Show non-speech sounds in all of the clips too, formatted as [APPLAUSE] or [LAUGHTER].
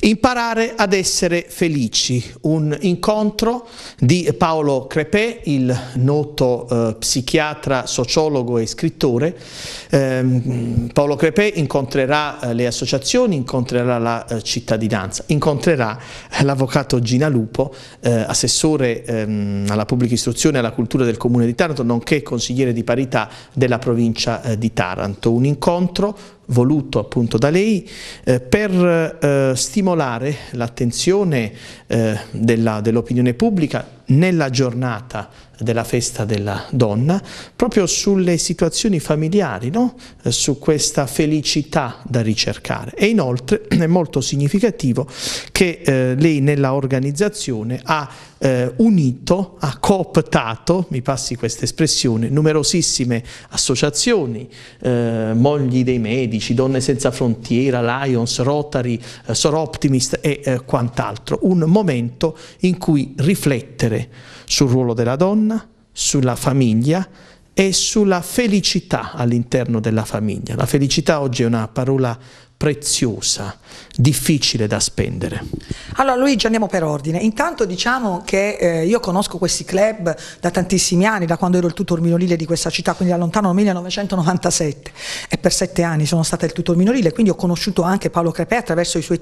Imparare ad essere felici, un incontro di Paolo Crepè, il noto eh, psichiatra, sociologo e scrittore. Eh, Paolo Crepè incontrerà eh, le associazioni, incontrerà la eh, cittadinanza, incontrerà l'avvocato Gina Lupo, eh, assessore ehm, alla pubblica istruzione e alla cultura del comune di Taranto, nonché consigliere di parità della provincia eh, di Taranto. Un incontro voluto appunto da lei eh, per eh, stimolare l'attenzione eh, dell'opinione dell pubblica nella giornata della festa della donna, proprio sulle situazioni familiari, no? Eh, su questa felicità da ricercare. E inoltre [CLEARS THROAT] è molto significativo che eh, lei nella organizzazione ha eh, unito, ha cooptato, mi passi questa espressione, numerosissime associazioni, eh, mogli dei medici, Donne Senza Frontiera, Lions, Rotary, eh, Soroptimist e eh, quant'altro. Un momento in cui riflettere riflettere sul ruolo della donna, sulla famiglia e sulla felicità all'interno della famiglia. La felicità oggi è una parola preziosa, difficile da spendere? Allora Luigi andiamo per ordine, intanto diciamo che eh, io conosco questi club da tantissimi anni, da quando ero il tutor minorile di questa città, quindi da lontano 1997 e per sette anni sono stata il tutor minorile, quindi ho conosciuto anche Paolo Crepè attraverso sue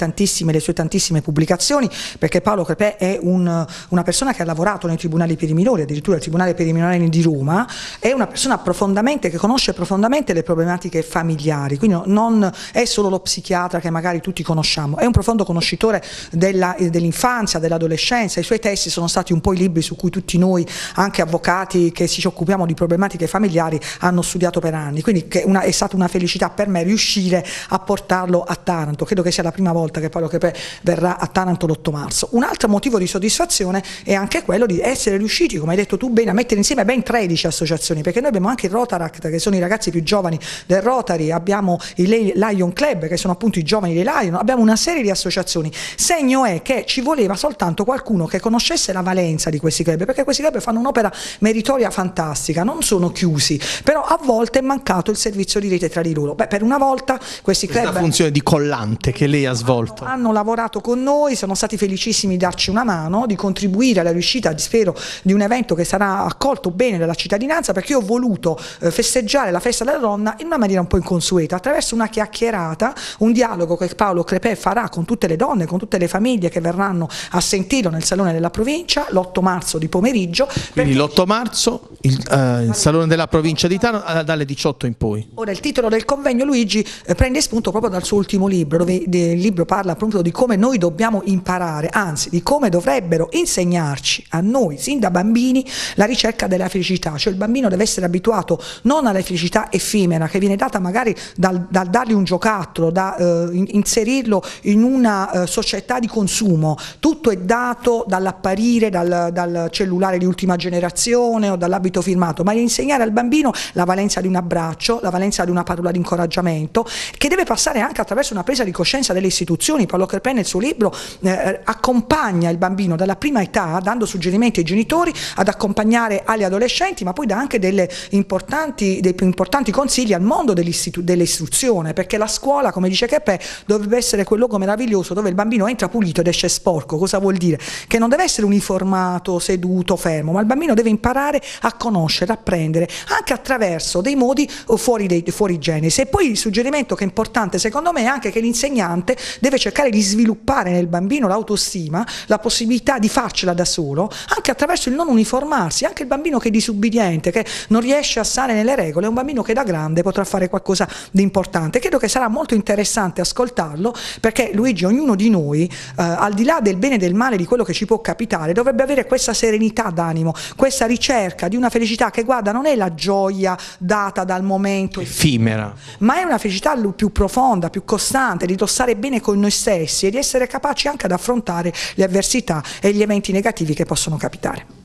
le sue tantissime pubblicazioni, perché Paolo Crepè è un, una persona che ha lavorato nei tribunali per i minori, addirittura il Tribunale per i minorenni di Roma, è una persona profondamente, che conosce profondamente le problematiche familiari, quindi non è solo l'opportunità psichiatra che magari tutti conosciamo, è un profondo conoscitore dell'infanzia, dell dell'adolescenza, i suoi testi sono stati un po' i libri su cui tutti noi, anche avvocati che ci occupiamo di problematiche familiari, hanno studiato per anni, quindi una, è stata una felicità per me riuscire a portarlo a Taranto, credo che sia la prima volta che Paolo Crepè verrà a Taranto l'8 marzo. Un altro motivo di soddisfazione è anche quello di essere riusciti, come hai detto tu bene, a mettere insieme ben 13 associazioni, perché noi abbiamo anche il Rotaract, che sono i ragazzi più giovani del Rotary, abbiamo il Lion Club, che che sono appunto i giovani dei Lion, abbiamo una serie di associazioni. Segno è che ci voleva soltanto qualcuno che conoscesse la valenza di questi club, perché questi club fanno un'opera meritoria fantastica, non sono chiusi, però a volte è mancato il servizio di rete tra di loro. Beh, per una volta questi club... Questa funzione di collante che lei ha svolto. Hanno, hanno lavorato con noi, sono stati felicissimi di darci una mano, di contribuire alla riuscita, spero, di un evento che sarà accolto bene dalla cittadinanza, perché io ho voluto eh, festeggiare la festa della donna in una maniera un po' inconsueta, attraverso una chiacchierata un dialogo che Paolo Crepè farà con tutte le donne, con tutte le famiglie che verranno a sentirlo nel Salone della Provincia l'8 marzo di pomeriggio. Quindi l'8 marzo il, eh, il, Salone della Provincia di Tano eh, dalle 18 in poi. Ora il titolo del convegno Luigi eh, prende spunto proprio dal suo ultimo libro, dove il libro parla proprio di come noi dobbiamo imparare, anzi di come dovrebbero insegnarci a noi, sin da bambini, la ricerca della felicità, cioè il bambino deve essere abituato non alla felicità effimera che viene data magari dal, dal dargli un giocattolo, da eh, inserirlo in una eh, società di consumo, tutto è dato dall'apparire, dal, dal, cellulare di ultima generazione o dall'abito firmato, ma insegnare al bambino la valenza di un abbraccio, la valenza di una parola di incoraggiamento, che deve passare anche attraverso una presa di coscienza delle istituzioni, Paolo Kerpen nel suo libro eh, accompagna il bambino dalla prima età, dando suggerimenti ai genitori ad accompagnare agli adolescenti, ma poi dà anche dei più importanti consigli al mondo dell'istruzione, perché la scuola come come dice Chepe, dovrebbe essere quel luogo meraviglioso dove il bambino entra pulito ed esce sporco. Cosa vuol dire? Che non deve essere uniformato, seduto, fermo, ma il bambino deve imparare a conoscere, apprendere, anche attraverso dei modi fuori, dei, fuori genesi. E poi il suggerimento che è importante secondo me è anche che l'insegnante deve cercare di sviluppare nel bambino l'autostima, la possibilità di farcela da solo, anche attraverso il non uniformarsi, anche il bambino che è disubbidiente, che non riesce a stare nelle regole, è un bambino che da grande potrà fare qualcosa di importante. Credo che sarà molto interessante interessante ascoltarlo perché Luigi, ognuno di noi, eh, al di là del bene e del male di quello che ci può capitare, dovrebbe avere questa serenità d'animo, questa ricerca di una felicità che, guarda, non è la gioia data dal momento effimera, ma è una felicità più profonda, più costante, di dossare bene con noi stessi e di essere capaci anche ad affrontare le avversità e gli eventi negativi che possono capitare.